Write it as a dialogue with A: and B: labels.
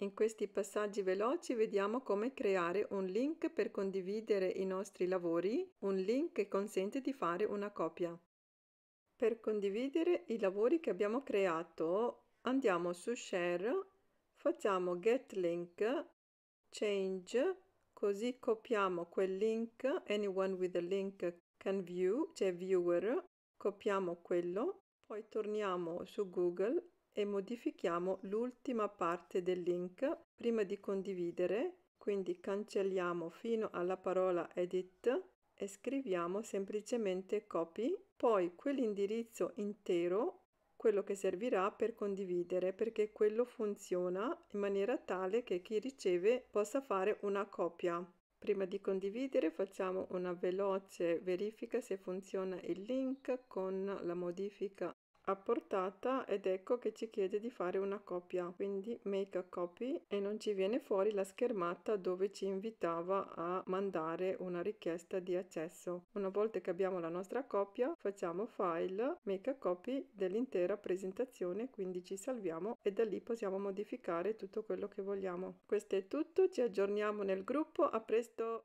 A: In questi passaggi veloci vediamo come creare un link per condividere i nostri lavori, un link che consente di fare una copia. Per condividere i lavori che abbiamo creato andiamo su Share, facciamo Get Link, Change, così copiamo quel link, Anyone with a link can view, cioè Viewer, copiamo quello, poi torniamo su Google e modifichiamo l'ultima parte del link prima di condividere, quindi cancelliamo fino alla parola edit e scriviamo semplicemente copy, poi quell'indirizzo intero, quello che servirà per condividere perché quello funziona in maniera tale che chi riceve possa fare una copia. Prima di condividere facciamo una veloce verifica se funziona il link con la modifica a portata ed ecco che ci chiede di fare una copia quindi make a copy e non ci viene fuori la schermata dove ci invitava a mandare una richiesta di accesso una volta che abbiamo la nostra copia facciamo file make a copy dell'intera presentazione quindi ci salviamo e da lì possiamo modificare tutto quello che vogliamo questo è tutto ci aggiorniamo nel gruppo a presto